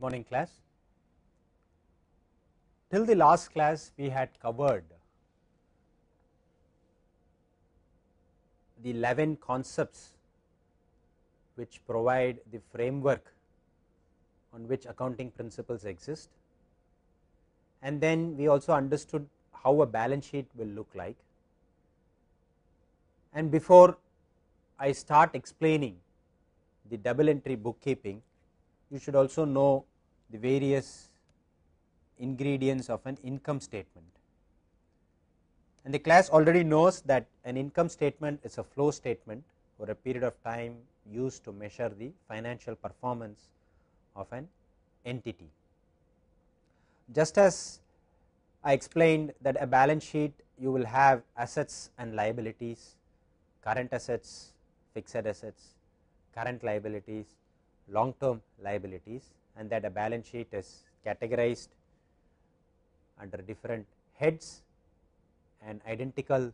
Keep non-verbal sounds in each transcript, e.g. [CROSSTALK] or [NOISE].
morning class. Till the last class we had covered the 11 concepts which provide the framework on which accounting principles exist and then we also understood how a balance sheet will look like. And before I start explaining the double entry bookkeeping, you should also know the various ingredients of an income statement. And the class already knows that an income statement is a flow statement for a period of time used to measure the financial performance of an entity. Just as I explained that a balance sheet you will have assets and liabilities, current assets, fixed assets, current liabilities, long term liabilities and that a balance sheet is categorized under different heads and identical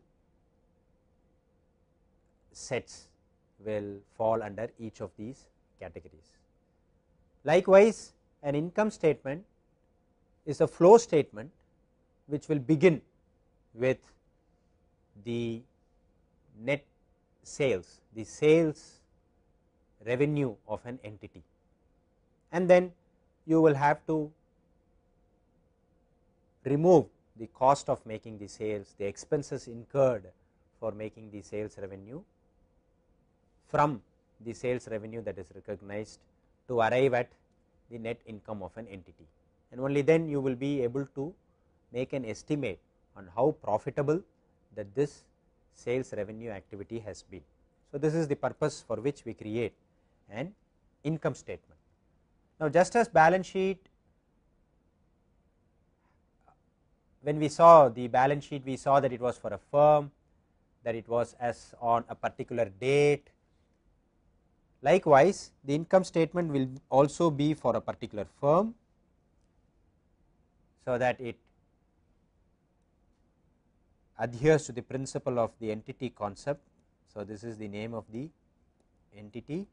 sets will fall under each of these categories. Likewise, an income statement is a flow statement which will begin with the net sales, the sales revenue of an entity and then you will have to remove the cost of making the sales, the expenses incurred for making the sales revenue from the sales revenue that is recognized to arrive at the net income of an entity. And only then you will be able to make an estimate on how profitable that this sales revenue activity has been. So, this is the purpose for which we create an income statement. Now, just as balance sheet when we saw the balance sheet we saw that it was for a firm that it was as on a particular date. Likewise, the income statement will also be for a particular firm, so that it adheres to the principle of the entity concept. So, this is the name of the entity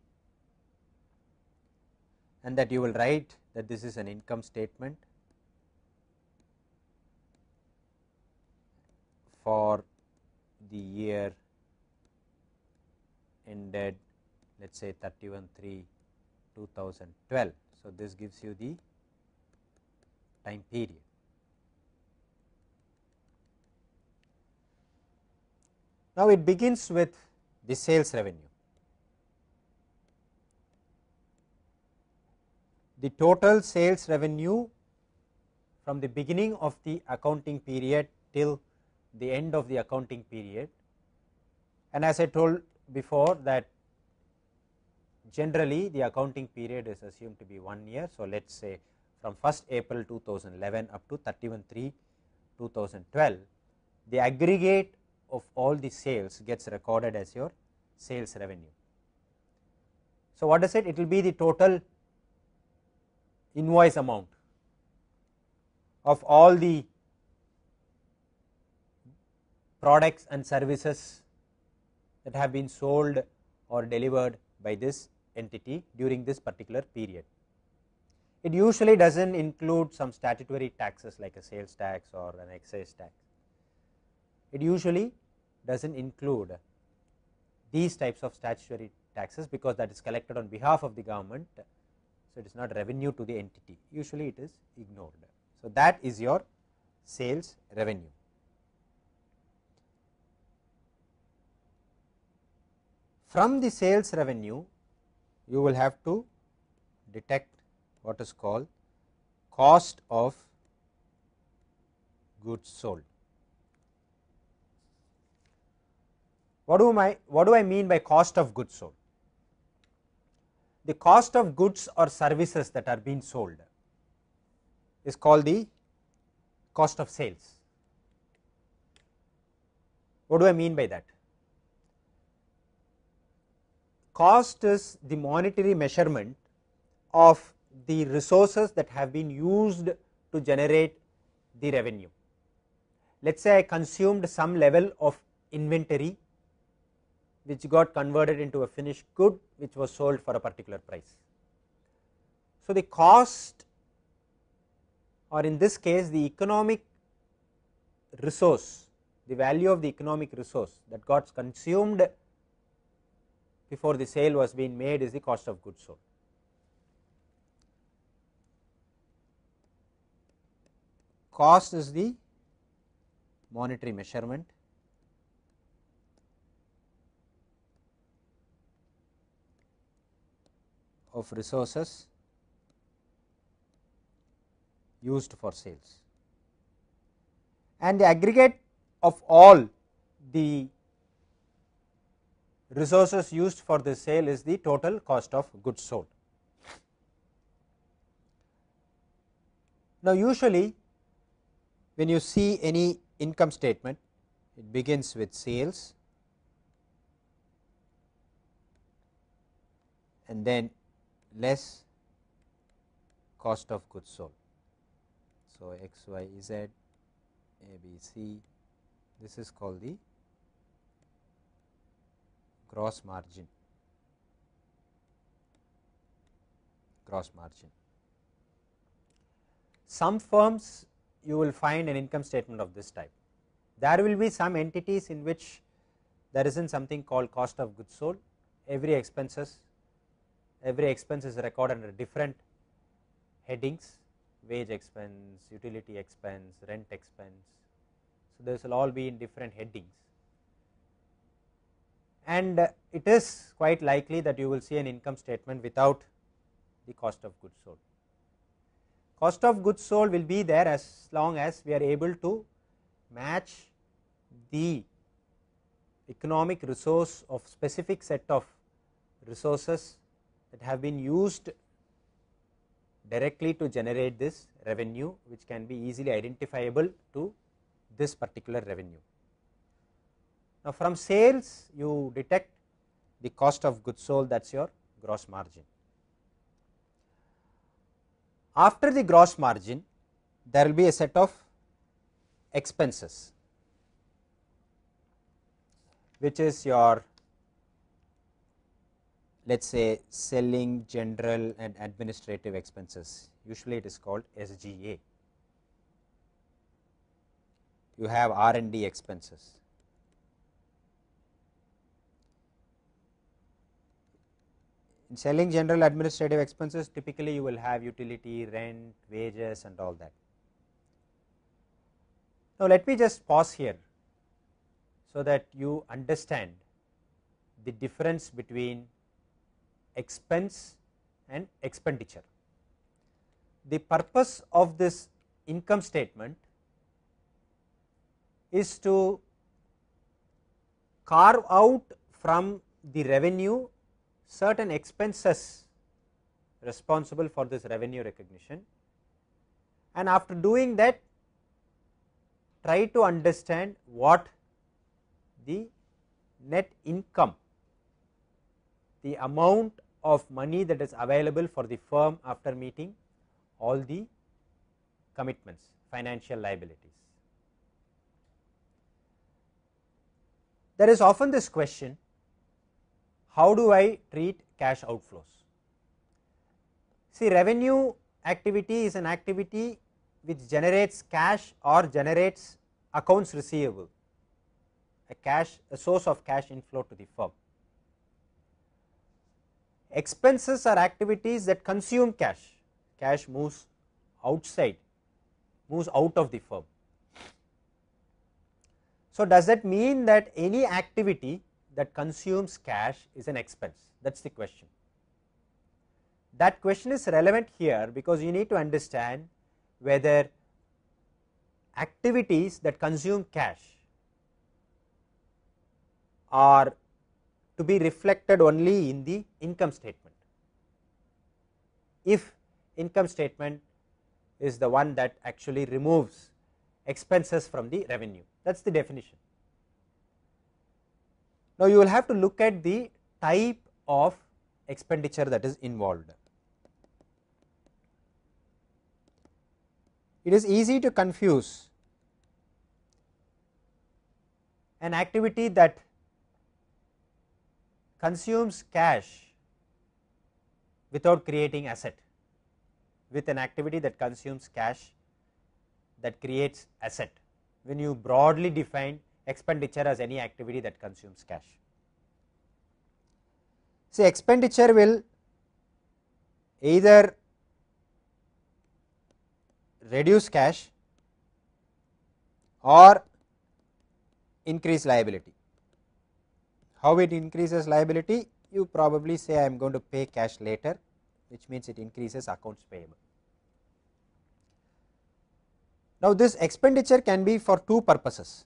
and that you will write that this is an income statement for the year ended let us say 31 3 2012. So, this gives you the time period. Now, it begins with the sales revenue. the total sales revenue from the beginning of the accounting period till the end of the accounting period. And as I told before that generally the accounting period is assumed to be 1 year. So, let us say from 1st April 2011 up to 31 3 2012, the aggregate of all the sales gets recorded as your sales revenue. So, what is it? It will be the total invoice amount of all the products and services that have been sold or delivered by this entity during this particular period. It usually does not include some statutory taxes like a sales tax or an excise tax. It usually does not include these types of statutory taxes because that is collected on behalf of the government so, it is not revenue to the entity usually it is ignored. So, that is your sales revenue. From the sales revenue you will have to detect what is called cost of goods sold. What do, my, what do I mean by cost of goods sold? the cost of goods or services that are being sold is called the cost of sales. What do I mean by that? Cost is the monetary measurement of the resources that have been used to generate the revenue. Let us say I consumed some level of inventory which got converted into a finished good which was sold for a particular price. So, the cost or in this case the economic resource, the value of the economic resource that got consumed before the sale was being made is the cost of goods sold. Cost is the monetary measurement of resources used for sales. And the aggregate of all the resources used for the sale is the total cost of goods sold. Now, usually when you see any income statement, it begins with sales and then less cost of goods sold. So, x, y, z, a, b, c, this is called the gross margin, gross margin. Some firms you will find an income statement of this type. There will be some entities in which there isn't something called cost of goods sold, every expenses every expense is recorded under different headings wage expense, utility expense, rent expense. So, this will all be in different headings and uh, it is quite likely that you will see an income statement without the cost of goods sold. Cost of goods sold will be there as long as we are able to match the economic resource of specific set of resources that have been used directly to generate this revenue which can be easily identifiable to this particular revenue. Now, from sales you detect the cost of goods sold that is your gross margin. After the gross margin there will be a set of expenses which is your let us say selling general and administrative expenses usually it is called SGA. You have R&D expenses. In selling general administrative expenses typically you will have utility, rent, wages and all that. Now, let me just pause here so that you understand the difference between expense and expenditure. The purpose of this income statement is to carve out from the revenue certain expenses responsible for this revenue recognition and after doing that try to understand what the net income the amount of money that is available for the firm after meeting all the commitments financial liabilities. There is often this question how do I treat cash outflows? See revenue activity is an activity which generates cash or generates accounts receivable a cash a source of cash inflow to the firm. Expenses are activities that consume cash, cash moves outside, moves out of the firm. So, does that mean that any activity that consumes cash is an expense? That is the question. That question is relevant here because you need to understand whether activities that consume cash are to be reflected only in the income statement. If income statement is the one that actually removes expenses from the revenue that is the definition. Now, you will have to look at the type of expenditure that is involved. It is easy to confuse an activity that consumes cash without creating asset with an activity that consumes cash that creates asset when you broadly define expenditure as any activity that consumes cash. See expenditure will either reduce cash or increase liability. How it increases liability? You probably say I am going to pay cash later, which means it increases accounts payable. Now, this expenditure can be for two purposes.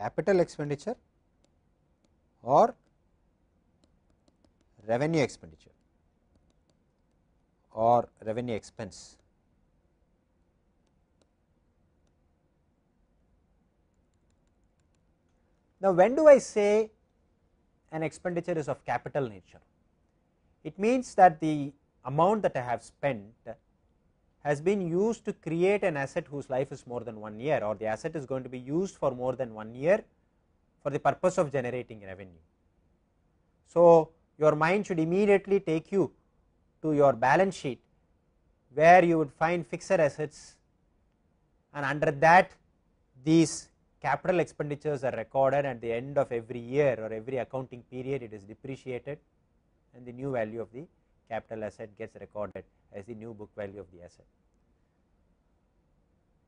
capital expenditure or revenue expenditure or revenue expense. Now, when do I say an expenditure is of capital nature? It means that the amount that I have spent has been used to create an asset whose life is more than 1 year or the asset is going to be used for more than 1 year for the purpose of generating revenue. So, your mind should immediately take you to your balance sheet where you would find fixed assets and under that these capital expenditures are recorded at the end of every year or every accounting period it is depreciated and the new value of the capital asset gets recorded as the new book value of the asset.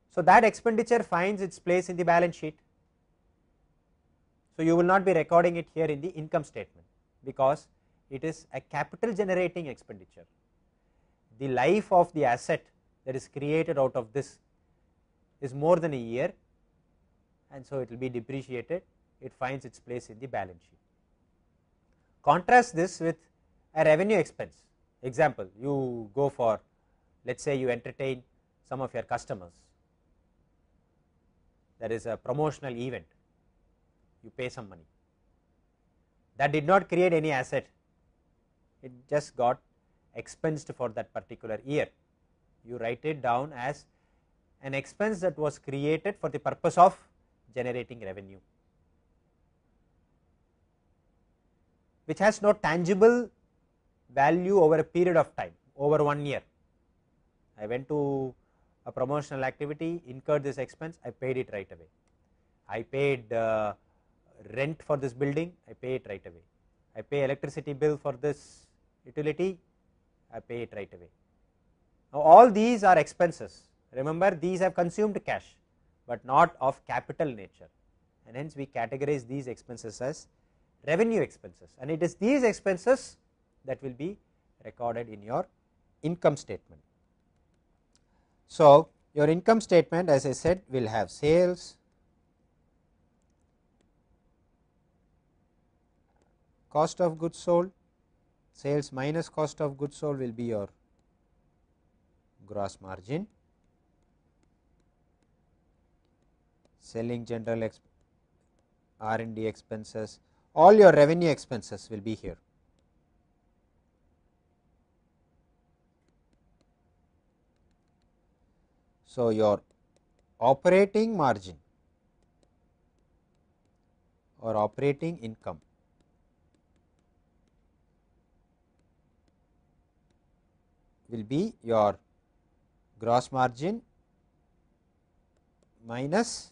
So, that expenditure finds its place in the balance sheet. So, you will not be recording it here in the income statement because it is a capital generating expenditure. The life of the asset that is created out of this is more than a year and so it will be depreciated it finds its place in the balance sheet. Contrast this with a revenue expense example you go for let us say you entertain some of your customers there is a promotional event you pay some money that did not create any asset it just got expensed for that particular year you write it down as an expense that was created for the purpose of generating revenue, which has no tangible value over a period of time over one year. I went to a promotional activity, incurred this expense, I paid it right away. I paid uh, rent for this building, I pay it right away. I pay electricity bill for this utility, I pay it right away. Now, all these are expenses. Remember, these have consumed cash but not of capital nature and hence we categorize these expenses as revenue expenses and it is these expenses that will be recorded in your income statement. So, your income statement as I said will have sales, cost of goods sold, sales minus cost of goods sold will be your gross margin. selling general R&D expenses, all your revenue expenses will be here. So, your operating margin or operating income will be your gross margin minus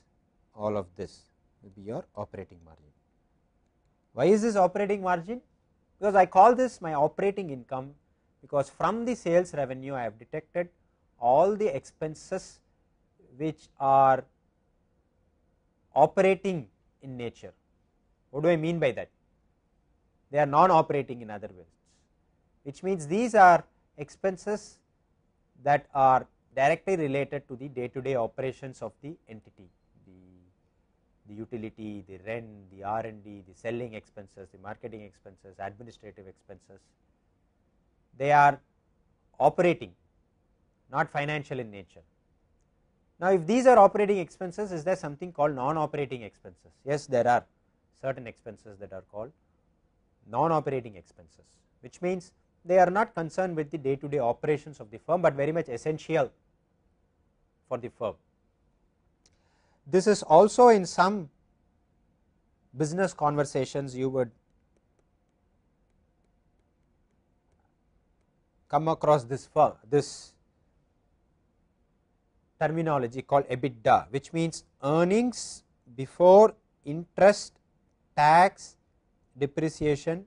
all of this will be your operating margin. Why is this operating margin? Because I call this my operating income because from the sales revenue I have detected all the expenses which are operating in nature. What do I mean by that? They are non operating in other ways, which means these are expenses that are directly related to the day to day operations of the entity the utility, the rent, the R&D, the selling expenses, the marketing expenses, administrative expenses. They are operating, not financial in nature. Now, if these are operating expenses, is there something called non-operating expenses? Yes, there are certain expenses that are called non-operating expenses, which means they are not concerned with the day-to-day -day operations of the firm, but very much essential for the firm. This is also in some business conversations you would come across this this terminology called EBITDA, which means earnings before interest, tax, depreciation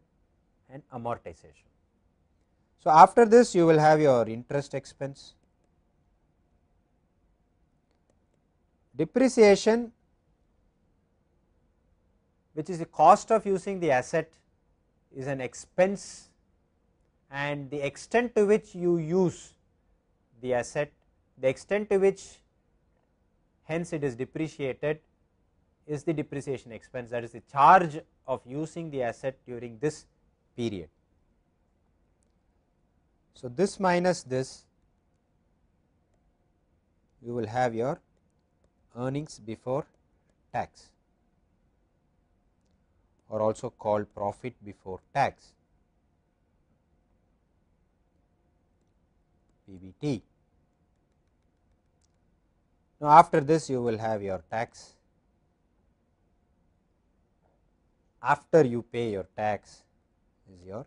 and amortization. So, after this you will have your interest expense, depreciation which is the cost of using the asset is an expense and the extent to which you use the asset, the extent to which hence it is depreciated is the depreciation expense that is the charge of using the asset during this period. So, this minus this you will have your earnings before tax or also called profit before tax PBT. Now, after this you will have your tax after you pay your tax is your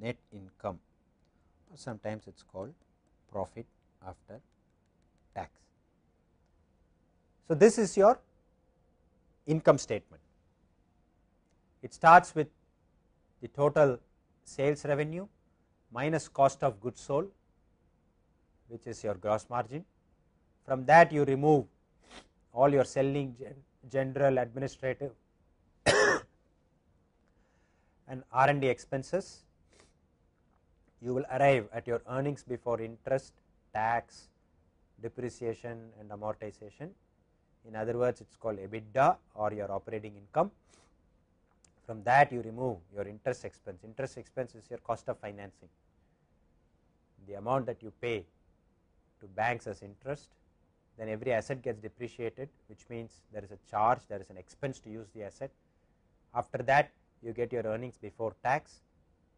net income sometimes it is called profit after tax. So, this is your income statement. It starts with the total sales revenue minus cost of goods sold which is your gross margin. From that you remove all your selling, general, administrative [COUGHS] and R&D expenses. You will arrive at your earnings before interest, tax, depreciation and amortization in other words it is called EBITDA or your operating income. From that you remove your interest expense, interest expense is your cost of financing, the amount that you pay to banks as interest then every asset gets depreciated which means there is a charge, there is an expense to use the asset. After that you get your earnings before tax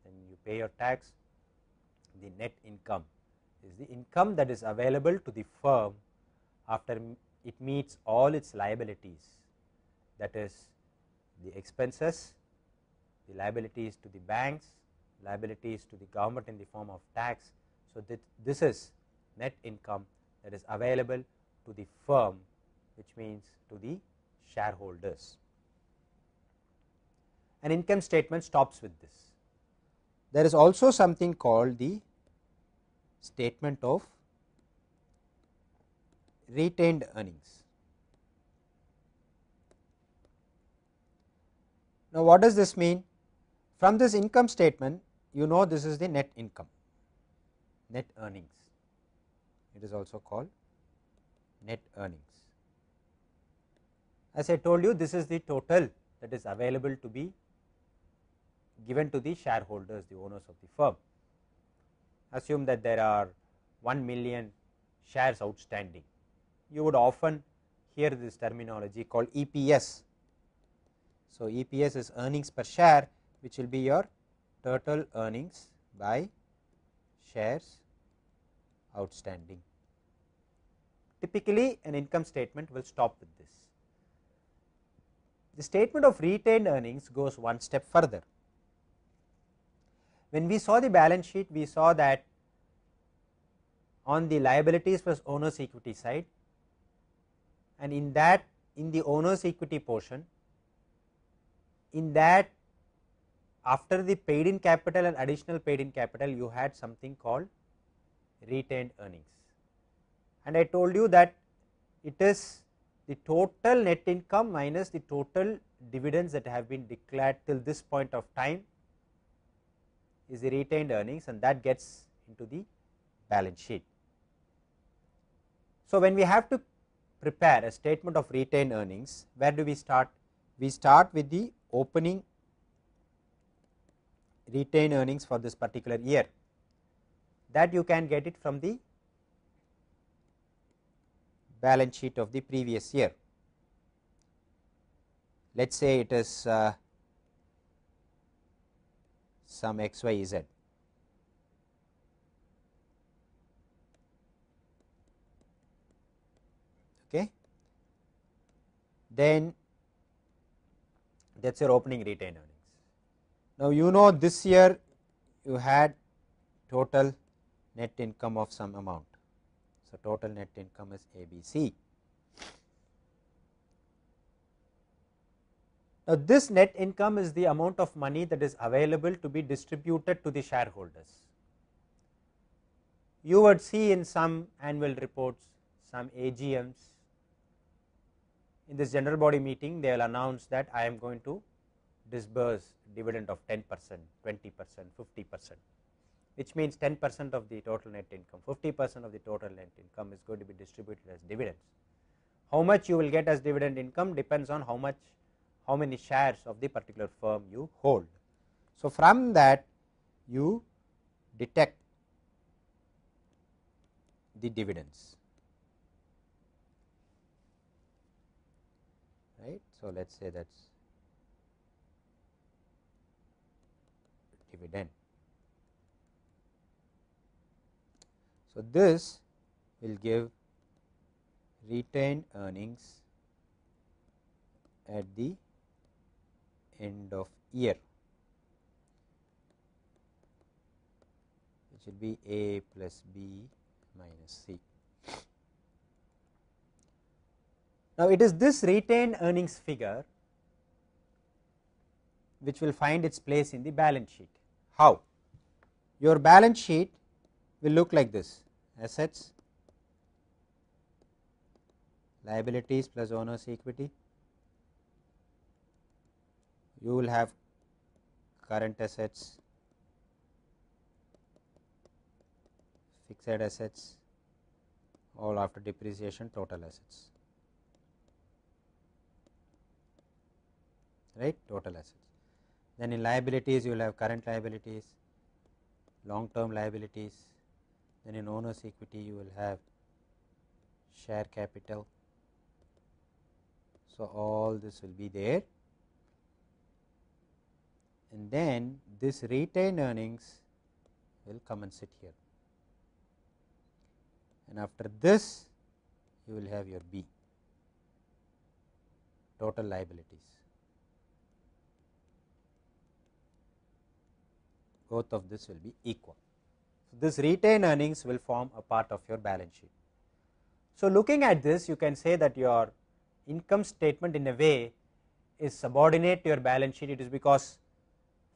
then you pay your tax, the net income is the income that is available to the firm after it meets all its liabilities that is the expenses, the liabilities to the banks, liabilities to the government in the form of tax. So, that this is net income that is available to the firm which means to the shareholders. An income statement stops with this. There is also something called the statement of retained earnings. Now, what does this mean? From this income statement, you know this is the net income, net earnings. It is also called net earnings. As I told you, this is the total that is available to be given to the shareholders, the owners of the firm. Assume that there are 1 million shares outstanding you would often hear this terminology called EPS. So, EPS is earnings per share which will be your total earnings by shares outstanding. Typically an income statement will stop with this. The statement of retained earnings goes one step further. When we saw the balance sheet we saw that on the liabilities plus owner's equity side and in that in the owner's equity portion in that after the paid in capital and additional paid in capital you had something called retained earnings and I told you that it is the total net income minus the total dividends that have been declared till this point of time is the retained earnings and that gets into the balance sheet. So, when we have to prepare a statement of retained earnings, where do we start? We start with the opening retained earnings for this particular year that you can get it from the balance sheet of the previous year. Let us say it is uh, some x, y, z. then that is your opening retained earnings. Now, you know this year you had total net income of some amount. So, total net income is ABC. Now, this net income is the amount of money that is available to be distributed to the shareholders. You would see in some annual reports, some AGMs, in this general body meeting they will announce that I am going to disburse dividend of 10 percent, 20 percent, 50 percent which means 10 percent of the total net income, 50 percent of the total net income is going to be distributed as dividends. How much you will get as dividend income depends on how much, how many shares of the particular firm you hold. So, from that you detect the dividends. So, let us say that is dividend. So, this will give retained earnings at the end of year which will be A plus B minus C. Now, it is this retained earnings figure which will find its place in the balance sheet. How? Your balance sheet will look like this assets, liabilities plus owner's equity. You will have current assets, fixed assets, all after depreciation total assets. right total assets. Then in liabilities you will have current liabilities, long term liabilities, then in owner's equity you will have share capital. So, all this will be there and then this retained earnings will come and sit here and after this you will have your B total liabilities. both of this will be equal. So, this retained earnings will form a part of your balance sheet. So, looking at this you can say that your income statement in a way is subordinate to your balance sheet it is because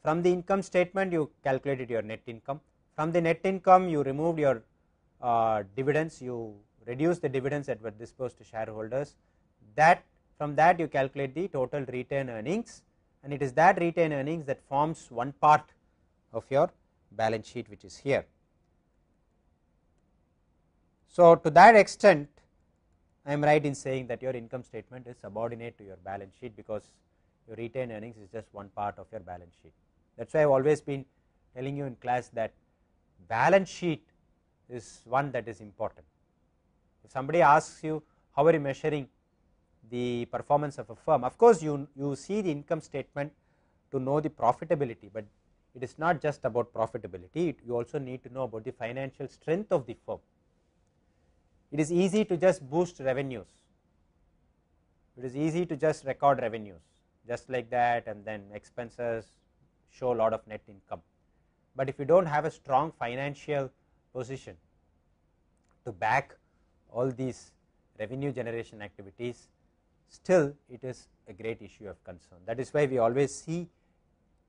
from the income statement you calculated your net income from the net income you removed your uh, dividends you reduce the dividends that were disposed to shareholders that from that you calculate the total retained earnings and it is that retained earnings that forms one part of your balance sheet which is here. So, to that extent I am right in saying that your income statement is subordinate to your balance sheet because your retained earnings is just one part of your balance sheet. That is why I have always been telling you in class that balance sheet is one that is important. If somebody asks you how are you measuring the performance of a firm, of course, you, you see the income statement to know the profitability, but it is not just about profitability, you also need to know about the financial strength of the firm. It is easy to just boost revenues, it is easy to just record revenues just like that and then expenses show a lot of net income. But if you do not have a strong financial position to back all these revenue generation activities, still it is a great issue of concern. That is why we always see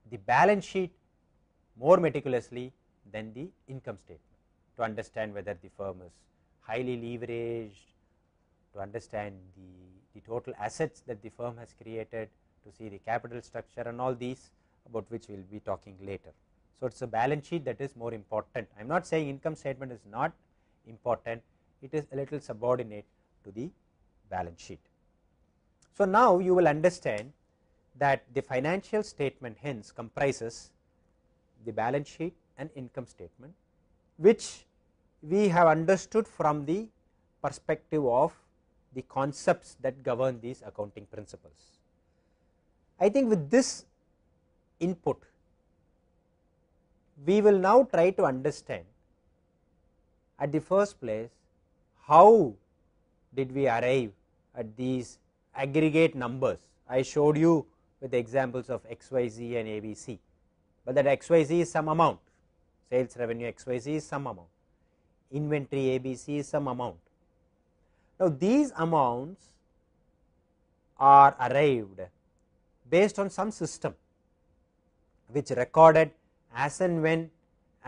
the balance sheet more meticulously than the income statement to understand whether the firm is highly leveraged, to understand the, the total assets that the firm has created, to see the capital structure and all these about which we will be talking later. So, it is a balance sheet that is more important. I am not saying income statement is not important, it is a little subordinate to the balance sheet. So, now you will understand that the financial statement hence comprises the balance sheet and income statement which we have understood from the perspective of the concepts that govern these accounting principles. I think with this input, we will now try to understand at the first place how did we arrive at these aggregate numbers I showed you with the examples of x, y, z and a, b, c but that xyz is some amount sales revenue xyz is some amount inventory abc is some amount now these amounts are arrived based on some system which recorded as and when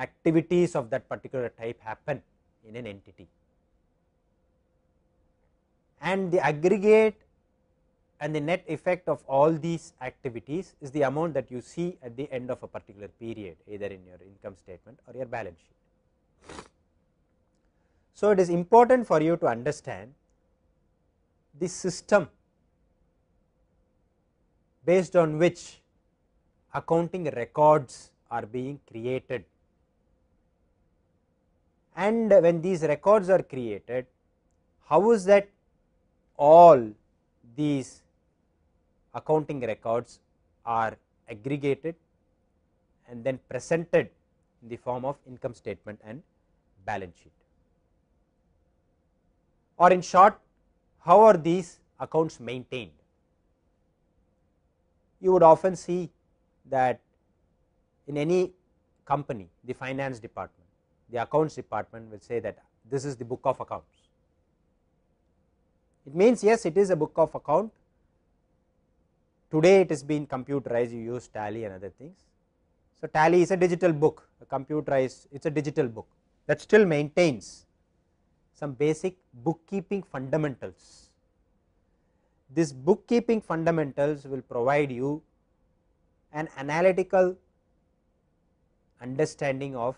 activities of that particular type happen in an entity and the aggregate and the net effect of all these activities is the amount that you see at the end of a particular period either in your income statement or your balance sheet. So, it is important for you to understand the system based on which accounting records are being created and when these records are created how is that all these accounting records are aggregated and then presented in the form of income statement and balance sheet. Or in short, how are these accounts maintained? You would often see that in any company, the finance department, the accounts department will say that this is the book of accounts. It means, yes, it is a book of account, Today it has been computerized, you use tally and other things. So, tally is a digital book, a computerized, it is a digital book that still maintains some basic bookkeeping fundamentals. This bookkeeping fundamentals will provide you an analytical understanding of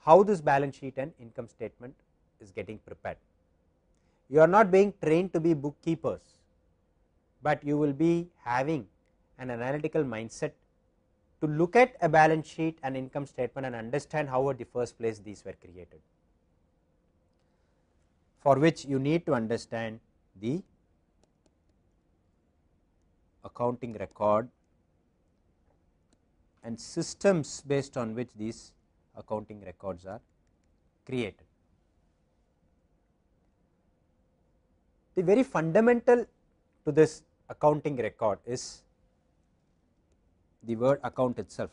how this balance sheet and income statement is getting prepared. You are not being trained to be bookkeepers, but you will be having an analytical mindset to look at a balance sheet and income statement and understand how at the first place these were created for which you need to understand the accounting record and systems based on which these accounting records are created. The very fundamental to this accounting record is the word account itself.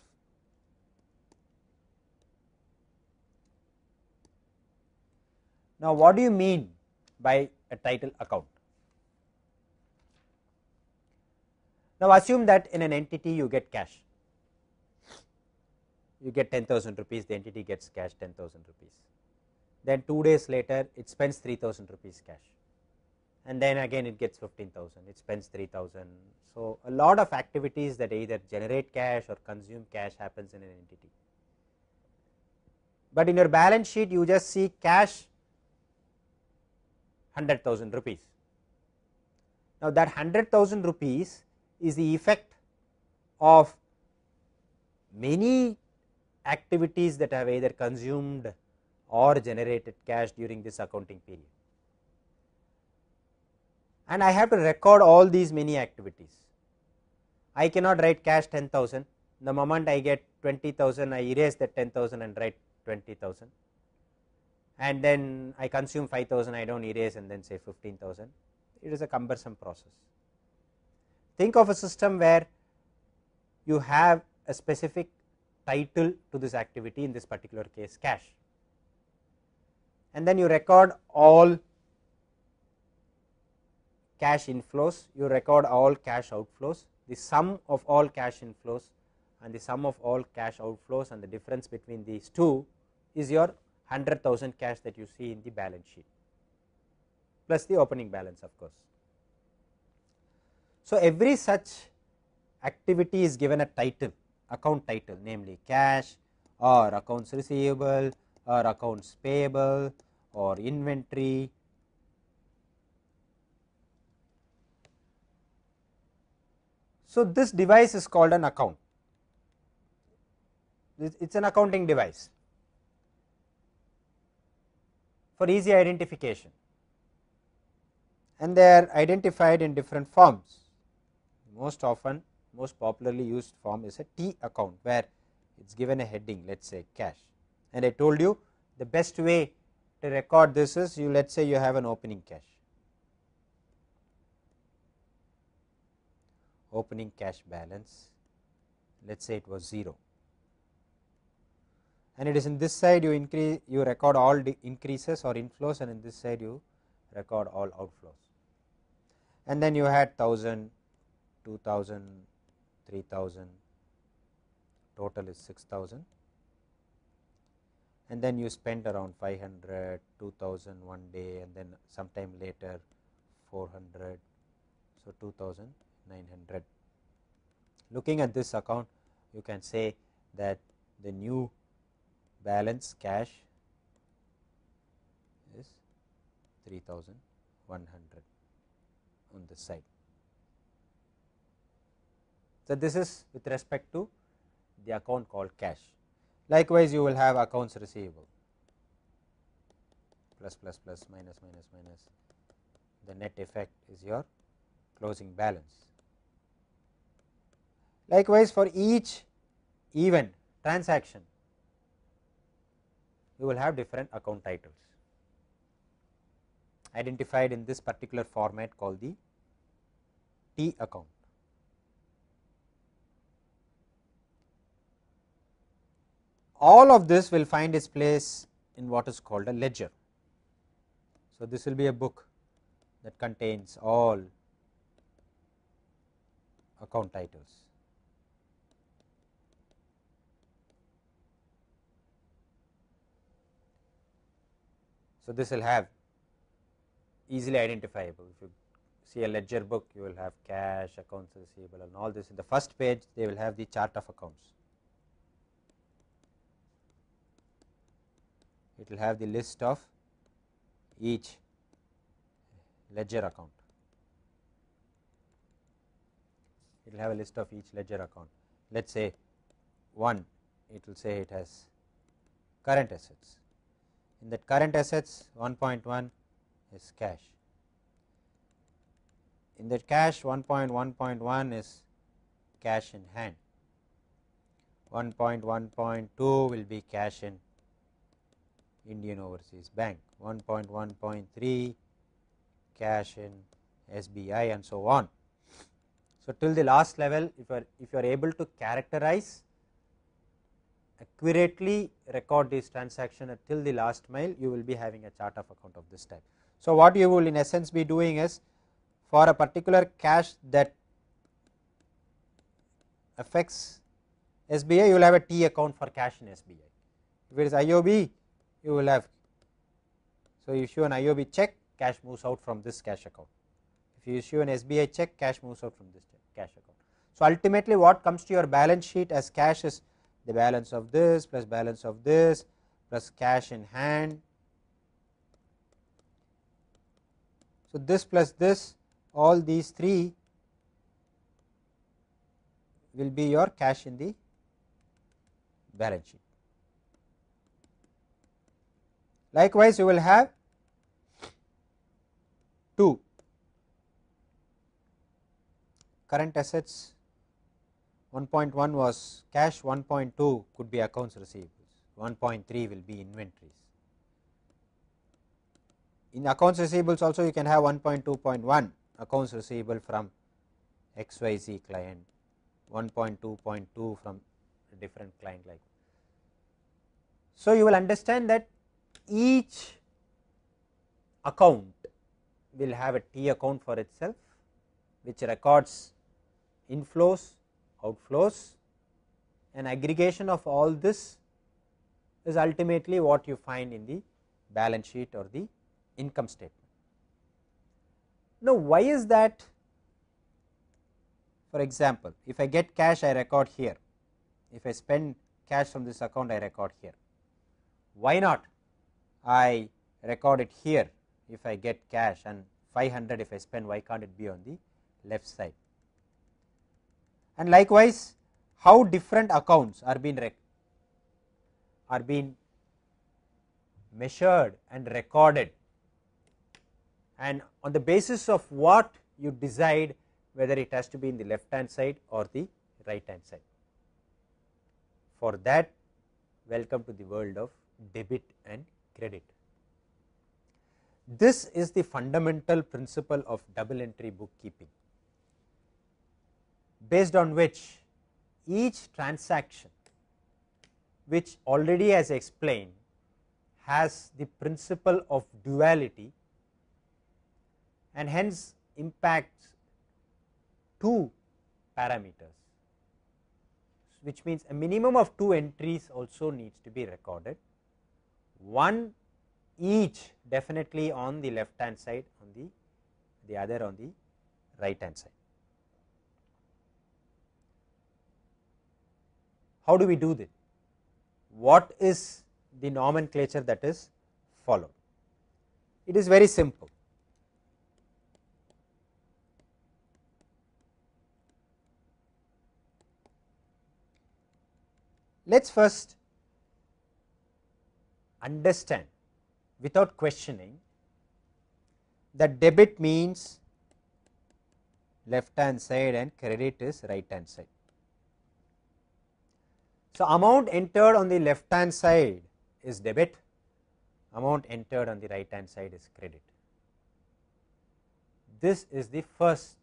Now, what do you mean by a title account? Now, assume that in an entity you get cash, you get 10,000 rupees, the entity gets cash 10,000 rupees. Then 2 days later, it spends 3,000 rupees cash and then again it gets 15,000, it spends 3,000. So, a lot of activities that either generate cash or consume cash happens in an entity. But in your balance sheet, you just see cash 100,000 rupees. Now, that 100,000 rupees is the effect of many activities that have either consumed or generated cash during this accounting period and I have to record all these many activities. I cannot write cash 10,000, the moment I get 20,000 I erase that 10,000 and write 20,000 and then I consume 5,000 I do not erase and then say 15,000, it is a cumbersome process. Think of a system where you have a specific title to this activity in this particular case cache and then you record all cash inflows, you record all cash outflows, the sum of all cash inflows and the sum of all cash outflows and the difference between these two is your 100,000 cash that you see in the balance sheet plus the opening balance of course. So, every such activity is given a title account title namely cash or accounts receivable or accounts payable or inventory So, this device is called an account, it is an accounting device for easy identification and they are identified in different forms. Most often, most popularly used form is a T account, where it is given a heading let us say cash and I told you the best way to record this is you let us say you have an opening cash opening cash balance let us say it was 0 and it is in this side you increase you record all increases or inflows and in this side you record all outflows and then you had 1000 2000 3000 total is 6000 and then you spent around 500 2000 one day and then sometime later 400 so 2000 900. Looking at this account you can say that the new balance cash is 3100 on this side. So, this is with respect to the account called cash. Likewise, you will have accounts receivable plus plus plus minus minus minus the net effect is your closing balance. Likewise, for each even transaction, you will have different account titles identified in this particular format called the T account. All of this will find its place in what is called a ledger. So, this will be a book that contains all account titles. So, this will have easily identifiable if you see a ledger book you will have cash, accounts receivable and all this in the first page they will have the chart of accounts. It will have the list of each ledger account. It will have a list of each ledger account. Let us say 1 it will say it has current assets in that current assets 1.1 is cash. In that cash 1.1.1 is cash in hand, 1.1.2 will be cash in Indian Overseas Bank, 1.1.3 cash in SBI and so on. So, till the last level if you are if you are able to characterize accurately record this transaction till the last mile you will be having a chart of account of this type. So, what you will in essence be doing is for a particular cash that affects SBI you will have a T account for cash in SBI. If it is IOB you will have so you issue an IOB check cash moves out from this cash account. If you issue an SBI check cash moves out from this cash account. So, ultimately what comes to your balance sheet as cash is the balance of this plus balance of this plus cash in hand. So, this plus this all these three will be your cash in the balance sheet. Likewise, you will have 2 current assets 1.1 was cash, 1.2 could be accounts receivables, 1.3 will be inventories. In accounts receivables also you can have 1.2.1 accounts receivable from XYZ client, 1.2.2 from a different client like. So, you will understand that each account will have a T account for itself which records inflows outflows and aggregation of all this is ultimately what you find in the balance sheet or the income statement. Now, why is that? For example, if I get cash, I record here. If I spend cash from this account, I record here. Why not? I record it here if I get cash and 500 if I spend, why can't it be on the left side? and likewise how different accounts are being are being measured and recorded and on the basis of what you decide whether it has to be in the left hand side or the right hand side. For that welcome to the world of debit and credit. This is the fundamental principle of double entry bookkeeping based on which each transaction which already as explained has the principle of duality and hence impacts two parameters which means a minimum of two entries also needs to be recorded one each definitely on the left hand side on the the other on the right hand side How do we do this? What is the nomenclature that is followed? It is very simple. Let us first understand without questioning that debit means left hand side and credit is right hand side. So, amount entered on the left hand side is debit, amount entered on the right hand side is credit. This is the first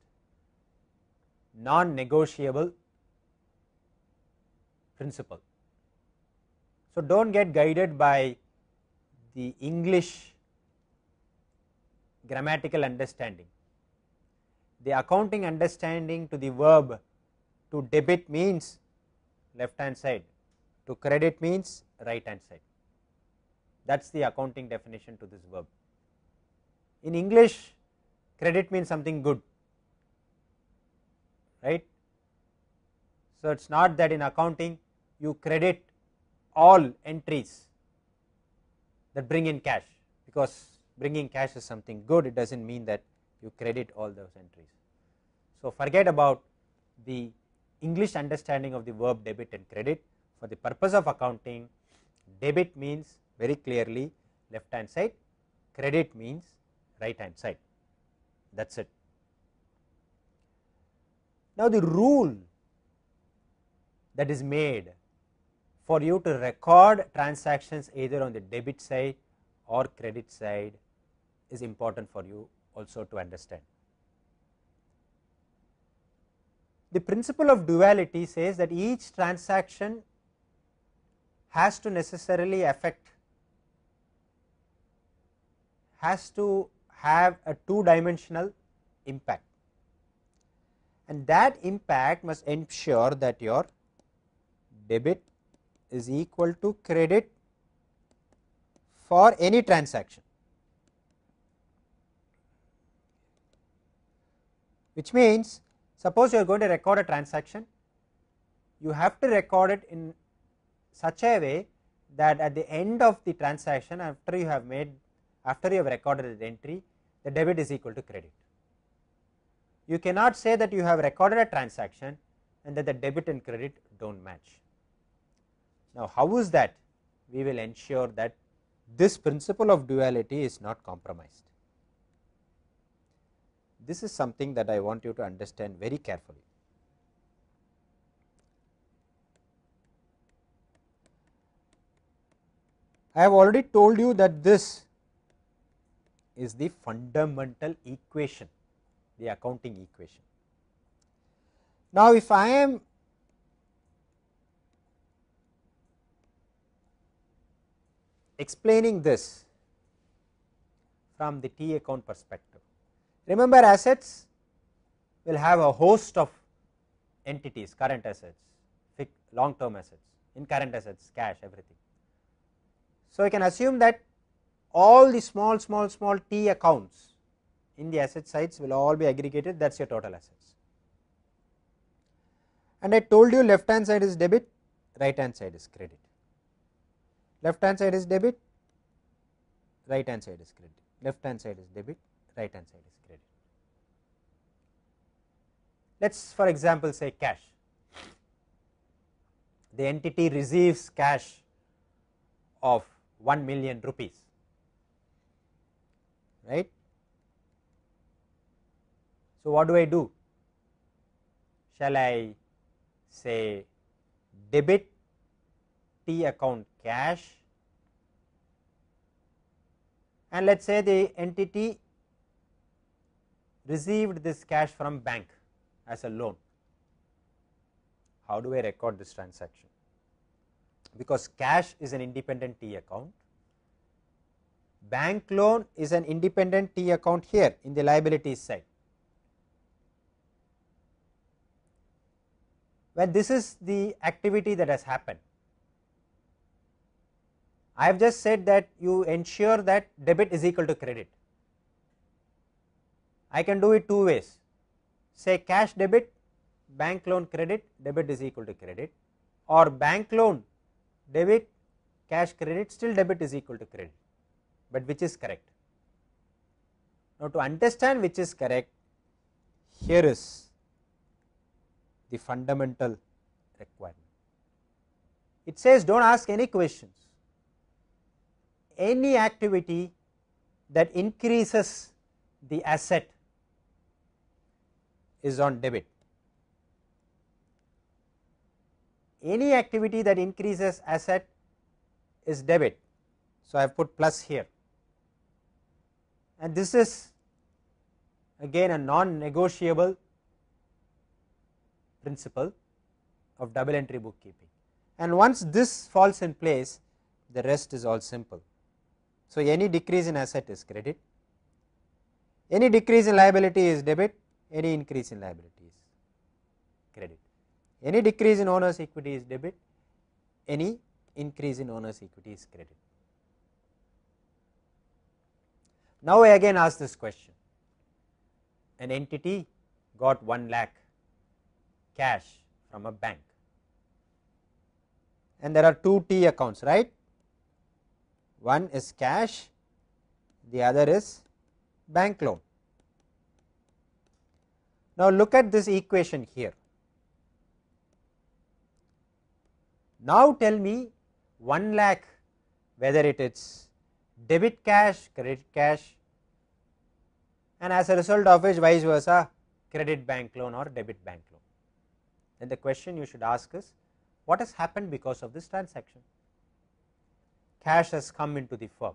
non negotiable principle. So, do not get guided by the English grammatical understanding. The accounting understanding to the verb to debit means left hand side to credit means right hand side that is the accounting definition to this verb. In English credit means something good right. So, it is not that in accounting you credit all entries that bring in cash because bringing cash is something good it does not mean that you credit all those entries. So, forget about the English understanding of the verb debit and credit. For the purpose of accounting, debit means very clearly left hand side, credit means right hand side, that is it. Now, the rule that is made for you to record transactions either on the debit side or credit side is important for you also to understand. The principle of duality says that each transaction has to necessarily affect, has to have a two dimensional impact and that impact must ensure that your debit is equal to credit for any transaction which means Suppose you are going to record a transaction, you have to record it in such a way that at the end of the transaction after you have made after you have recorded the entry the debit is equal to credit. You cannot say that you have recorded a transaction and that the debit and credit do not match. Now, how is that? We will ensure that this principle of duality is not compromised. This is something that I want you to understand very carefully. I have already told you that this is the fundamental equation, the accounting equation. Now, if I am explaining this from the T account perspective, Remember assets will have a host of entities, current assets, long term assets, in current assets, cash, everything. So, we can assume that all the small, small, small t accounts in the asset sides will all be aggregated that is your total assets. And I told you left hand side is debit, right hand side is credit. Left hand side is debit, right hand side is credit, left hand side is debit, right hand side is credit. Let us for example say cash. The entity receives cash of 1 million rupees right. So, what do I do? Shall I say debit T account cash and let us say the entity received this cash from bank as a loan. How do I record this transaction? Because cash is an independent T account, bank loan is an independent T account here in the liabilities side. When this is the activity that has happened, I have just said that you ensure that debit is equal to credit. I can do it two ways say cash debit bank loan credit debit is equal to credit or bank loan debit cash credit still debit is equal to credit, but which is correct. Now, to understand which is correct here is the fundamental requirement. It says do not ask any questions, any activity that increases the asset is on debit. Any activity that increases asset is debit. So, I have put plus here and this is again a non negotiable principle of double entry bookkeeping. And once this falls in place, the rest is all simple. So, any decrease in asset is credit, any decrease in liability is debit, any increase in liabilities, credit. Any decrease in owner's equity is debit, any increase in owner's equity is credit. Now, I again ask this question an entity got 1 lakh cash from a bank and there are two T accounts right one is cash the other is bank loan now, look at this equation here. Now, tell me 1 lakh whether it is debit cash, credit cash and as a result of which vice versa credit bank loan or debit bank loan. Then the question you should ask is what has happened because of this transaction? Cash has come into the firm.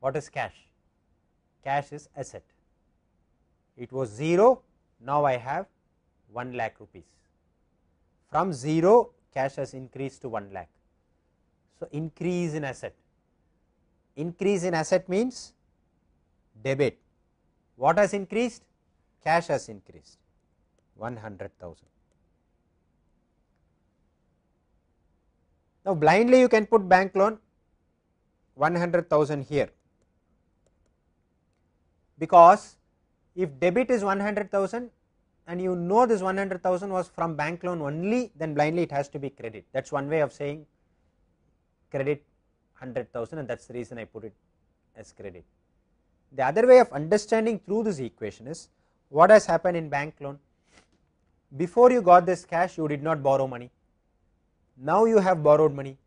What is cash? Cash is asset it was 0, now I have 1 lakh rupees. From 0 cash has increased to 1 lakh. So, increase in asset, increase in asset means debit. What has increased? Cash has increased 100,000. Now, blindly you can put bank loan 100,000 here, because if debit is 100,000 and you know this 100,000 was from bank loan only, then blindly it has to be credit. That is one way of saying credit 100,000 and that is the reason I put it as credit. The other way of understanding through this equation is what has happened in bank loan. Before you got this cash, you did not borrow money. Now you have borrowed money.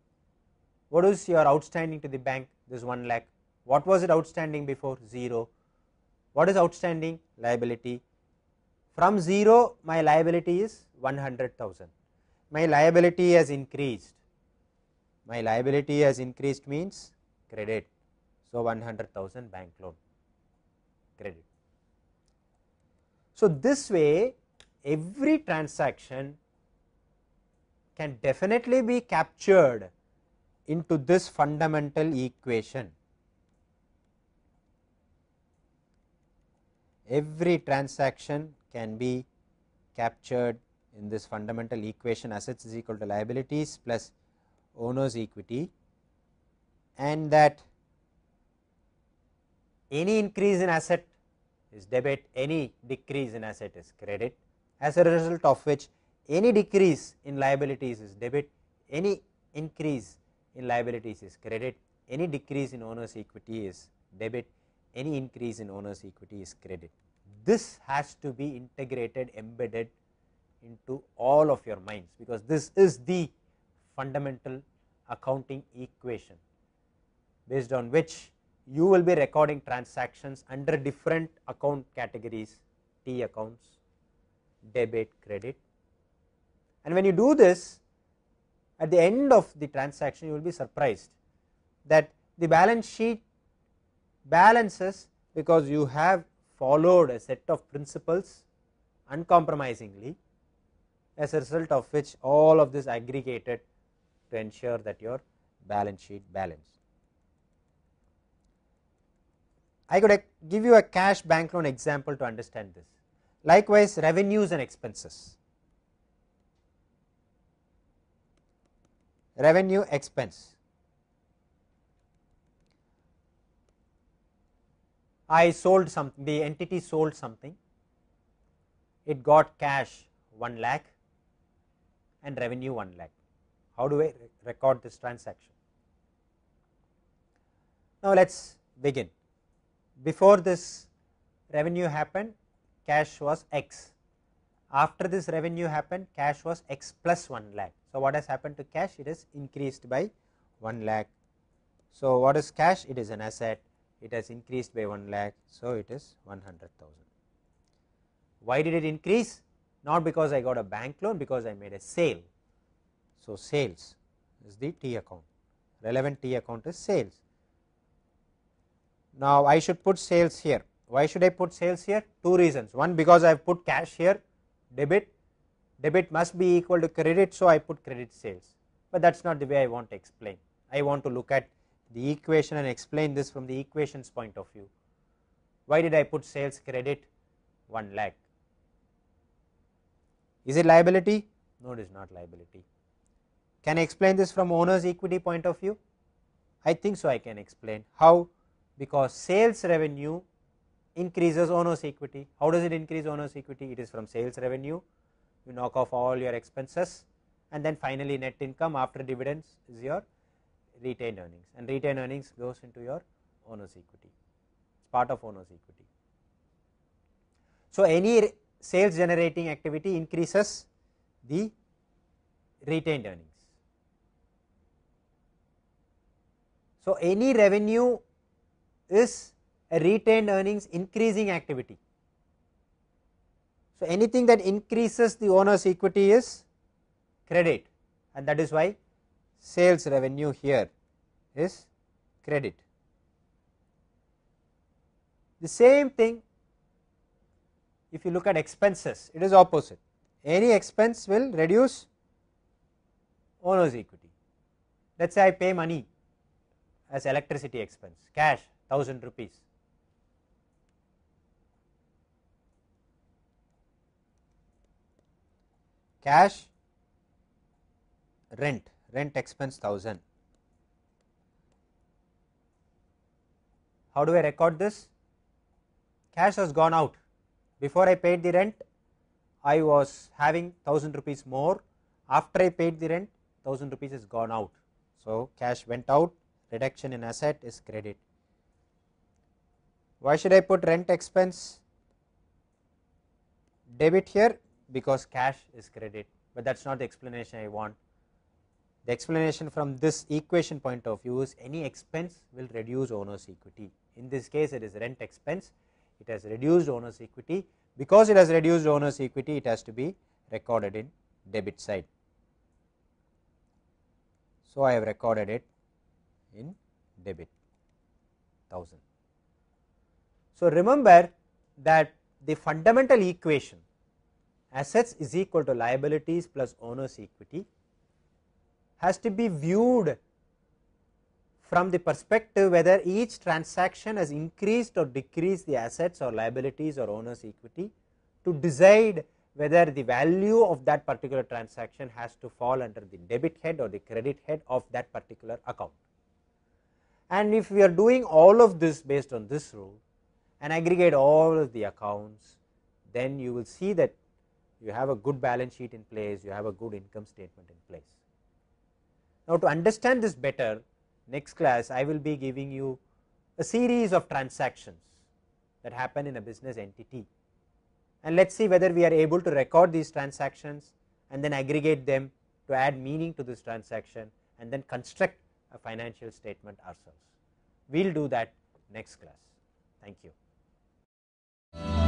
What is your outstanding to the bank? This 1 lakh. What was it outstanding before? 0. What is outstanding? Liability. From 0, my liability is 100,000. My liability has increased. My liability has increased means credit. So, 100,000 bank loan credit. So, this way every transaction can definitely be captured into this fundamental equation. every transaction can be captured in this fundamental equation assets is equal to liabilities plus owner's equity and that any increase in asset is debit, any decrease in asset is credit, as a result of which any decrease in liabilities is debit, any increase in liabilities is credit, any decrease in owner's equity is debit, any increase in owner's equity is credit. This has to be integrated embedded into all of your minds because this is the fundamental accounting equation based on which you will be recording transactions under different account categories T accounts, debit, credit. And when you do this at the end of the transaction you will be surprised that the balance sheet balances because you have followed a set of principles uncompromisingly as a result of which all of this aggregated to ensure that your balance sheet balance. I could uh, give you a cash bank loan example to understand this. Likewise, revenues and expenses. Revenue expense. I sold something. the entity sold something it got cash 1 lakh and revenue 1 lakh. How do I record this transaction? Now, let us begin. Before this revenue happened, cash was x. After this revenue happened, cash was x plus 1 lakh. So, what has happened to cash? It is increased by 1 lakh. So, what is cash? It is an asset it has increased by 1 lakh. So, it is 100,000. Why did it increase? Not because I got a bank loan, because I made a sale. So, sales is the T account, relevant T account is sales. Now, I should put sales here. Why should I put sales here? Two reasons. One, because I have put cash here, debit, debit must be equal to credit. So, I put credit sales, but that is not the way I want to explain. I want to look at the equation and explain this from the equations point of view. Why did I put sales credit 1 lakh? Is it liability? No, it is not liability. Can I explain this from owner's equity point of view? I think so I can explain. How? Because sales revenue increases owner's equity. How does it increase owner's equity? It is from sales revenue. You knock off all your expenses and then finally net income after dividends is your retained earnings and retained earnings goes into your owner's equity it's part of owner's equity so any sales generating activity increases the retained earnings so any revenue is a retained earnings increasing activity so anything that increases the owner's equity is credit and that is why sales revenue here is credit. The same thing if you look at expenses, it is opposite. Any expense will reduce owner's equity. Let us say I pay money as electricity expense, cash 1000 rupees. Cash rent rent expense 1000. How do I record this? Cash has gone out. Before I paid the rent, I was having 1000 rupees more. After I paid the rent, 1000 rupees has gone out. So, cash went out, reduction in asset is credit. Why should I put rent expense debit here? Because cash is credit, but that is not the explanation I want. The explanation from this equation point of view is any expense will reduce owner's equity. In this case, it is rent expense. It has reduced owner's equity. Because it has reduced owner's equity, it has to be recorded in debit side. So, I have recorded it in debit 1000. So, remember that the fundamental equation assets is equal to liabilities plus owner's equity has to be viewed from the perspective whether each transaction has increased or decreased the assets or liabilities or owner's equity to decide whether the value of that particular transaction has to fall under the debit head or the credit head of that particular account. And if we are doing all of this based on this rule and aggregate all of the accounts, then you will see that you have a good balance sheet in place, you have a good income statement in place. Now, to understand this better next class I will be giving you a series of transactions that happen in a business entity and let us see whether we are able to record these transactions and then aggregate them to add meaning to this transaction and then construct a financial statement ourselves. We will do that next class. Thank you.